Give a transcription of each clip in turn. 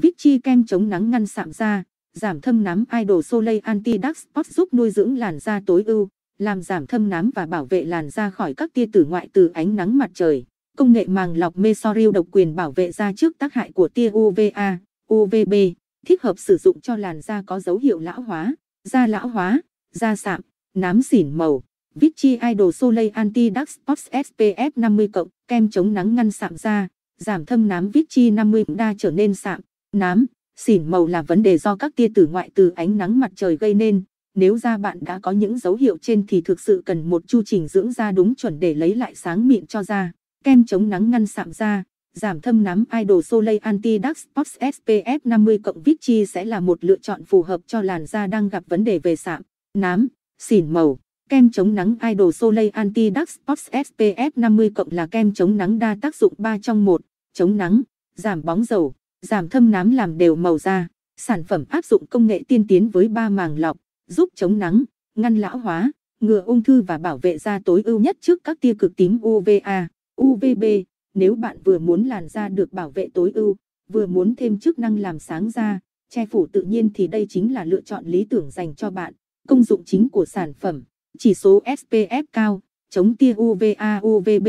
Vichy kem chống nắng ngăn sạm da, giảm thâm nám Idol Soleil Anti Dark Spot giúp nuôi dưỡng làn da tối ưu, làm giảm thâm nám và bảo vệ làn da khỏi các tia tử ngoại từ ánh nắng mặt trời. Công nghệ màng lọc Mesoril độc quyền bảo vệ da trước tác hại của tia UVA, UVB, thích hợp sử dụng cho làn da có dấu hiệu lão hóa, da lão hóa, da sạm, nám xỉn màu. Vichy Idol Soleil Anti Dark Spot SPF 50+, kem chống nắng ngăn sạm da, giảm thâm nám Vichy 50 đa trở nên sạm nám, xỉn màu là vấn đề do các tia tử ngoại từ ánh nắng mặt trời gây nên. Nếu da bạn đã có những dấu hiệu trên thì thực sự cần một chu trình dưỡng da đúng chuẩn để lấy lại sáng mịn cho da. Kem chống nắng ngăn sạm da, giảm thâm nám Idol Soleil Anti Dark Spots SPF 50 cộng Vichy sẽ là một lựa chọn phù hợp cho làn da đang gặp vấn đề về sạm, nám, xỉn màu. Kem chống nắng Idol Soleil Anti Dark Spots SPF 50 cộng là kem chống nắng đa tác dụng 3 trong 1, chống nắng, giảm bóng dầu giảm thâm nám làm đều màu da. Sản phẩm áp dụng công nghệ tiên tiến với ba màng lọc, giúp chống nắng, ngăn lão hóa, ngừa ung thư và bảo vệ da tối ưu nhất trước các tia cực tím UVA, UVB. Nếu bạn vừa muốn làn da được bảo vệ tối ưu, vừa muốn thêm chức năng làm sáng da, che phủ tự nhiên thì đây chính là lựa chọn lý tưởng dành cho bạn. Công dụng chính của sản phẩm, chỉ số SPF cao, chống tia UVA UVB,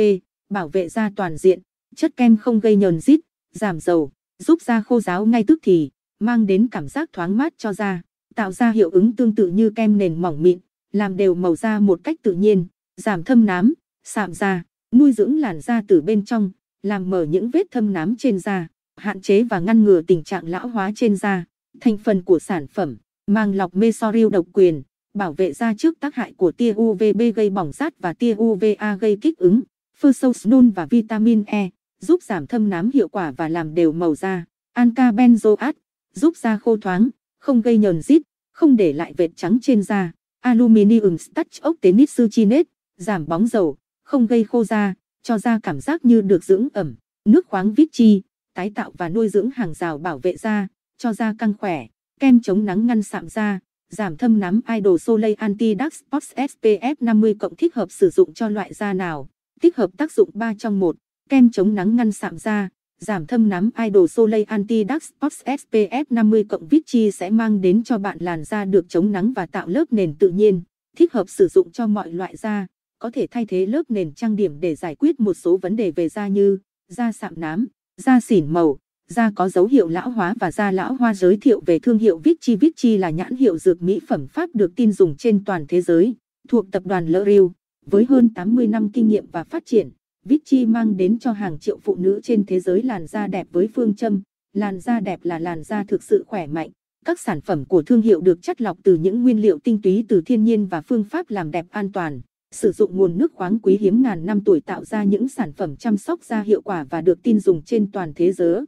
bảo vệ da toàn diện, chất kem không gây nhờn rít, giảm dầu giúp da khô ráo ngay tức thì, mang đến cảm giác thoáng mát cho da, tạo ra hiệu ứng tương tự như kem nền mỏng mịn, làm đều màu da một cách tự nhiên, giảm thâm nám, sạm da, nuôi dưỡng làn da từ bên trong, làm mở những vết thâm nám trên da, hạn chế và ngăn ngừa tình trạng lão hóa trên da. Thành phần của sản phẩm, mang lọc Mesoril độc quyền, bảo vệ da trước tác hại của tia UVB gây bỏng rát và tia UVA gây kích ứng, phơ sâu snun và vitamin E giúp giảm thâm nám hiệu quả và làm đều màu da. Anca benzoat giúp da khô thoáng, không gây nhờn rít, không để lại vệt trắng trên da. Aluminium Starch Octenicinate giảm bóng dầu, không gây khô da, cho da cảm giác như được dưỡng ẩm. Nước khoáng Vichy tái tạo và nuôi dưỡng hàng rào bảo vệ da, cho da căng khỏe. Kem chống nắng ngăn sạm da, giảm thâm nám Idol Soleil Anti Dark Spots SPF 50 cộng thích hợp sử dụng cho loại da nào. Tích hợp tác dụng 3 trong 1 kem chống nắng ngăn sạm da, giảm thâm nám Idol Soleil Anti Dark Spots SPF 50 cộng Vichy sẽ mang đến cho bạn làn da được chống nắng và tạo lớp nền tự nhiên, thích hợp sử dụng cho mọi loại da, có thể thay thế lớp nền trang điểm để giải quyết một số vấn đề về da như da sạm nám, da xỉn màu, da có dấu hiệu lão hóa và da lão hoa giới thiệu về thương hiệu Vichy. Vichy là nhãn hiệu dược mỹ phẩm Pháp được tin dùng trên toàn thế giới, thuộc tập đoàn L'Oreal, với hơn 80 năm kinh nghiệm và phát triển. Vichy mang đến cho hàng triệu phụ nữ trên thế giới làn da đẹp với phương châm, làn da đẹp là làn da thực sự khỏe mạnh. Các sản phẩm của thương hiệu được chất lọc từ những nguyên liệu tinh túy từ thiên nhiên và phương pháp làm đẹp an toàn. Sử dụng nguồn nước khoáng quý hiếm ngàn năm tuổi tạo ra những sản phẩm chăm sóc da hiệu quả và được tin dùng trên toàn thế giới.